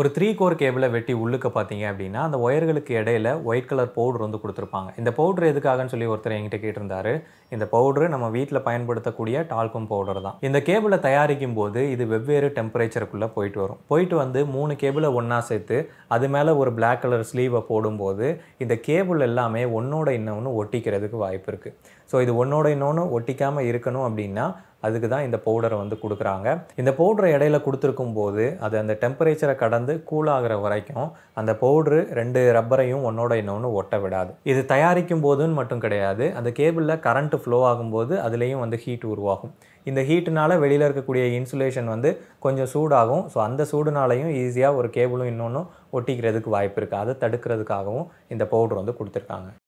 ஒரு three core கேபிளை வெட்டி உள்ளுக்க பார்த்தீங்க அப்படின்னா அந்த ஒயர்களுக்கு இடையில ஒயிட் கலர் பவுடர் வந்து கொடுத்துருப்பாங்க இந்த பவுடர் எதுக்காகன்னு சொல்லி ஒருத்தர் என்கிட்ட கேட்டிருந்தாரு இந்த பவுடர் நம்ம வீட்டில் பயன்படுத்தக்கூடிய டால்கம் பவுடர் தான் இந்த கேபிளை தயாரிக்கும் போது இது வெவ்வேறு டெம்பரேச்சருக்குள்ளே போயிட்டு வரும் போயிட்டு வந்து மூணு கேபிளை ஒன்றா சேர்த்து அது மேலே ஒரு பிளாக் கலர் ஸ்லீவை போடும்போது இந்த கேபிள் எல்லாமே ஒன்னோட இன்னொன்று ஒட்டிக்கிறதுக்கு வாய்ப்பு இருக்குது ஸோ இது ஒன்னோட இன்னொன்று ஒட்டிக்காமல் இருக்கணும் அப்படின்னா அதுக்கு தான் இந்த பவுடரை வந்து கொடுக்குறாங்க இந்த பவுடரை இடையில கொடுத்துருக்கும் போது அது அந்த டெம்பரேச்சரை கடந்து கூலாகிற வரைக்கும் அந்த பவுட்ரு ரெண்டு ரப்பரையும் ஒன்னோட இன்னொன்று ஒட்ட விடாது இது தயாரிக்கும் போதுன்னு மட்டும் கிடையாது அந்த கேபிளில் கரண்ட் ஃப்ளோ ஆகும்போது அதுலேயும் வந்து ஹீட் உருவாகும் இந்த ஹீட்டுனால வெளியில் இருக்கக்கூடிய இன்சுலேஷன் வந்து கொஞ்சம் சூடாகும் ஸோ அந்த சூடுனாலையும் ஈஸியாக ஒரு கேபிளும் இன்னொன்றும் ஒட்டிக்கிறதுக்கு வாய்ப்பு இருக்குது அதை தடுக்கிறதுக்காகவும் இந்த பவுடர் வந்து கொடுத்துருக்காங்க